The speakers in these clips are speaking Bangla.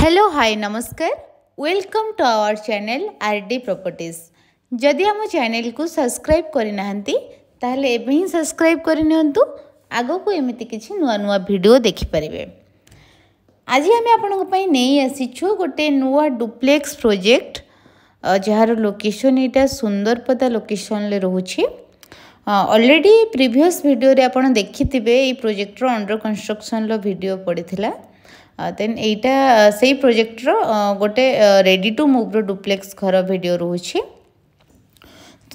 হ্যালো হাই নমস্কার welcome to our channel R D properties যদি আমার চ্যানেলকু সবসক্রাইব করে না তাহলে এবে হি সবসক্রাইব করে নিহতু আগকু এমিতি কিছু নূয়া নূয়া ভিডিও দেখিপারিবে আজি আমি আপনার নেই আসিছু গোটে নূয়া ডুপ্লেক্স প্রোজেক্ট যার লোকেশন এটা সুন্দরপদা লোকেশনরে রয়েছে অলরেডি প্রিভিয়স ভিডিওরে আপনার দেখিথিবে এই প্রোজেক্টর অন্ডর কনস্ট্রকশনর ভিডিও পড়েছিলা ଦେନ୍ ଏଇଟା ସେଇ ପ୍ରୋଜେକ୍ଟର ଗୋଟେ ରେଡ଼ି ଟୁ ମୁଭ୍ର ଡୁପ୍ଲେକ୍ସ ଘର ଭିଡ଼ିଓ ରହୁଛି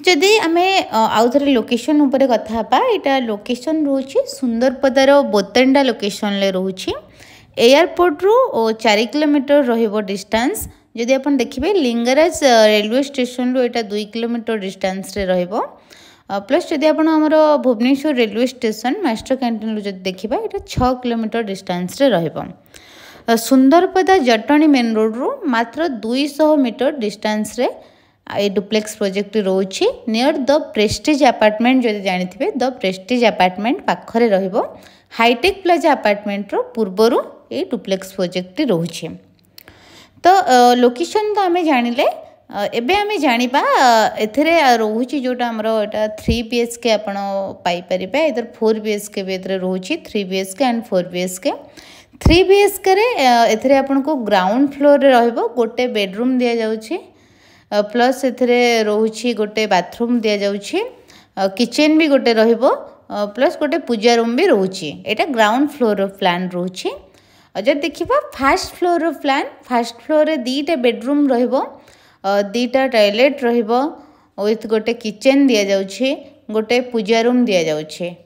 ଯଦି ଆମେ ଆଉ ଥରେ ଲୋକେସନ୍ ଉପରେ କଥା ହେବା ଏଇଟା ଲୋକେସନ୍ ରହୁଛି ସୁନ୍ଦରପଦାର ବୋତେଣ୍ଡା ଲୋକେସନ୍ରେ ରହୁଛି ଏୟାରପୋର୍ଟରୁ ଚାରି କିଲୋମିଟର ରହିବ ଡିଷ୍ଟାନ୍ସ ଯଦି ଆପଣ ଦେଖିବେ ଲିଙ୍ଗରାଜ ରେଲୱେ ଷ୍ଟେସନରୁ ଏଇଟା ଦୁଇ କିଲୋମିଟର ଡିଷ୍ଟାନ୍ସରେ ରହିବ ପ୍ଲସ୍ ଯଦି ଆପଣ ଆମର ଭୁବନେଶ୍ୱର ରେଲୱେ ଷ୍ଟେସନ୍ ମାଷ୍ଟର କ୍ୟାଣ୍ଟିନ୍ରୁ ଯଦି ଦେଖିବା ଏଇଟା ଛଅ କିଲୋମିଟର ଡିଷ୍ଟାନ୍ସରେ ରହିବ ସୁନ୍ଦରପଦା ଜଟଣୀ ମେନ୍ ରୋଡ଼ରୁ ମାତ୍ର ଦୁଇଶହ ମିଟର ଡିଷ୍ଟାନ୍ସରେ এই ডুপ্লেক্স প্রোজেক্টটি রয়েছে নিয়র দ প্রেস্টিজ আপার্টমেন্ট যদি জাঁথিবে দ প্রেস্টিজ আপার্টমেন্ট পাখে রহব হাইটেক প্লাজা আপার্টমেন্টর পূর্বর এই ডুপ্লেক্স প্রোজেক্টটি রয়েছে তো লোকেশন তো আমি জাঁলে ଏବେ ଆମେ ଜାଣିବା ଏଥିରେ ରହୁଛି ଯେଉଁଟା ଆମର ଏଇଟା ଥ୍ରୀ ବି ଏଚ୍ କେ ଆପଣ ପାଇପାରିବେ ଏଥିରେ ଫୋର୍ ବି ଏଚ୍ କେ ବି ଏଥିରେ ରହୁଛି three B H K and four B H K three B H କେରେ ଏଥିରେ ଆପଣଙ୍କୁ ଗ୍ରାଉଣ୍ଡ ଫ୍ଲୋର୍ରେ ରହିବ ଗୋଟେ ବେଡ଼ରୁମ୍ ଦିଆଯାଉଛି ପ୍ଲସ୍ ଏଥିରେ ରହୁଛି ଗୋଟେ ବାଥରୁମ୍ ଦିଆଯାଉଛି କିଚେନ୍ ବି ଗୋଟେ ରହିବ ପ୍ଲସ୍ ଗୋଟେ ପୂଜା ରୁମ୍ ବି ରହୁଛି ଏଇଟା ଗ୍ରାଉଣ୍ଡ ଫ୍ଲୋର୍ର ପ୍ଲାନ୍ ରହୁଛି ଯଦି ଦେଖିବା ଫାର୍ଷ୍ଟ ଫ୍ଲୋର୍ର ପ୍ଲାନ୍ ଫାର୍ଷ୍ଟ ଫ୍ଲୋର୍ରେ ଦୁଇଟା ବେଡ଼ରୁମ୍ ରହିବ दीटा टयलेट रिथ गोटे किचेन दि जाऊँ गोटे पूजा रूम दि जाऊे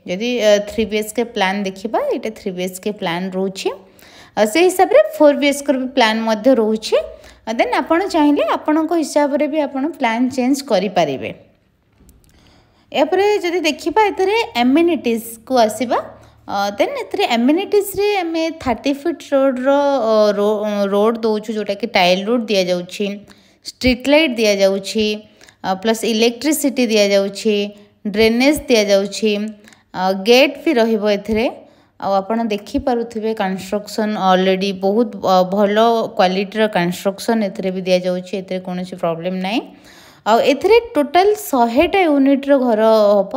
जी three B H K plan देखा ये थ्री बी एच के प्लां रोचे से हिसाब से फोर बी एच के भी प्लां रोचे देन आप चाहिए आपण को हिसाब से भी आप प्लां चेज करें जी देखा ये एमिनिटीज को आसवा देन एमिनिटीज़ एमिनिटीज्रे थर्टी फिट रोड रो रोड दौ जोटा कि टाइल रोड दि जाऊँगी ଷ୍ଟ୍ରିଟ୍ ଲାଇଟ୍ ଦିଆଯାଉଛି ପ୍ଲସ୍ ଇଲେକ୍ଟ୍ରିସିଟି ଦିଆଯାଉଛି ଡ୍ରେନେଜ୍ ଦିଆଯାଉଛି ଗେଟ୍ ବି ରହିବ ଏଥିରେ ଆଉ ଆପଣ ଦେଖିପାରୁଥିବେ କନଷ୍ଟ୍ରକ୍ସନ୍ ଅଲରେଡ଼ି ବହୁତ ଭଲ କ୍ୱାଲିଟିର କନଷ୍ଟ୍ରକ୍ସନ୍ ଏଥିରେ ବି ଦିଆଯାଉଛି ଏଥିରେ କୌଣସି ପ୍ରୋବ୍ଲେମ୍ ନାହିଁ ଆଉ ଏଥିରେ ଟୋଟାଲ୍ ଶହେଟା ୟୁନିଟ୍ର ଘର ହେବ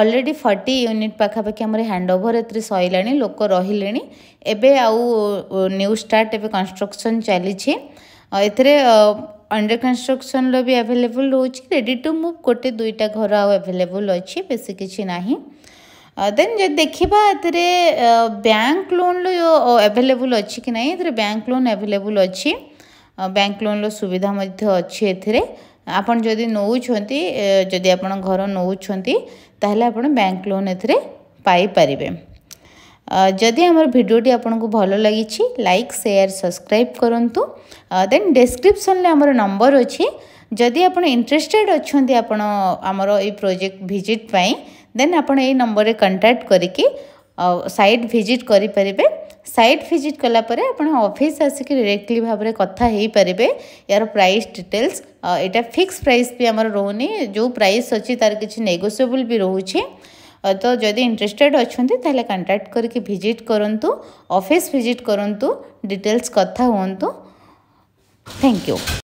ଅଲରେଡ଼ି ଫର୍ଟି ୟୁନିଟ୍ ପାଖାପାଖି ଆମର ହ୍ୟାଣ୍ଡ ଓଭର ଏଥିରେ ସରିଲାଣି ଲୋକ ରହିଲେଣି ଏବେ ଆଉ ନ୍ୟୁ ଷ୍ଟାର୍ଟ ଏବେ କନଷ୍ଟ୍ରକ୍ସନ୍ ଚାଲିଛି ଏଥିରେ ଅଣ୍ଡର କନଷ୍ଟ୍ରକ୍ସନ୍ ବି ଆଭେଲେବୁଲ୍ ରହୁଛି ରେଡ଼ି ଟୁ ମୁଭ୍ ଗୋଟେ ଦୁଇଟା ଘର ଆଉ ଆଭେଲେବୁଲ୍ ଅଛି ବେଶୀ କିଛି ନାହିଁ ଦେନ୍ ଯଦି ଦେଖିବା ଏଥିରେ ବ୍ୟାଙ୍କ ଲୋନ୍ର ଆଭେଲେବୁଲ୍ ଅଛି କି ନାହିଁ ଏଥିରେ ବ୍ୟାଙ୍କ ଲୋନ୍ ଆଭେଲେବୁଲ୍ ଅଛି ବ୍ୟାଙ୍କ ଲୋନ୍ର ସୁବିଧା ମଧ୍ୟ ଅଛି ଏଥିରେ ଆପଣ ଯଦି ନେଉଛନ୍ତି ଯଦି ଆପଣ ଘର ନେଉଛନ୍ତି ତାହେଲେ ଆପଣ ବ୍ୟାଙ୍କ ଲୋନ୍ ଏଥିରେ ପାଇପାରିବେ ଯଦି ଆମର ଭିଡ଼ିଓଟି ଆପଣଙ୍କୁ ଭଲ ଲାଗିଛି ଲାଇକ୍ ସେୟାର ସବସ୍କ୍ରାଇବ୍ କରନ୍ତୁ ଦେନ୍ ଡେସ୍କ୍ରିପ୍ସନ୍ରେ ଆମର ନମ୍ବର ଅଛି ଯଦି ଆପଣ ଇଣ୍ଟରେଷ୍ଟେଡ଼୍ ଅଛନ୍ତି ଆପଣ ଆମର ଏଇ ପ୍ରୋଜେକ୍ଟ ଭିଜିଟ୍ ପାଇଁ ଦେନ୍ ଆପଣ ଏଇ ନମ୍ବରରେ କଣ୍ଟାକ୍ଟ କରିକି ସାଇଟ୍ ଭିଜିଟ୍ କରିପାରିବେ ସାଇଟ୍ ଭିଜିଟ୍ କଲା ପରେ ଆପଣ ଅଫିସ୍ ଆସିକି ଡିରେକ୍ଟଲି ଭାବରେ କଥା ହୋଇପାରିବେ ଏହାର ପ୍ରାଇସ୍ ଡିଟେଲ୍ସ ଏଇଟା ଫିକ୍ସ ପ୍ରାଇସ୍ ବି ଆମର ରହୁନି ଯେଉଁ ପ୍ରାଇସ୍ ଅଛି ତା'ର କିଛି ନେଗୋସିଏବୁଲ୍ ବି ରହୁଛି ତ ଯଦି ଇଣ୍ଟରେଷ୍ଟେଡ଼୍ ଅଛନ୍ତି ତାହେଲେ କଣ୍ଟାକ୍ଟ କରିକି ଭିଜିଟ୍ କରନ୍ତୁ ଅଫିସ୍ ଭିଜିଟ୍ କରନ୍ତୁ ଡିଟେଲ୍ସ କଥା ହୁଅନ୍ତୁ ଥ୍ୟାଙ୍କ ୟୁ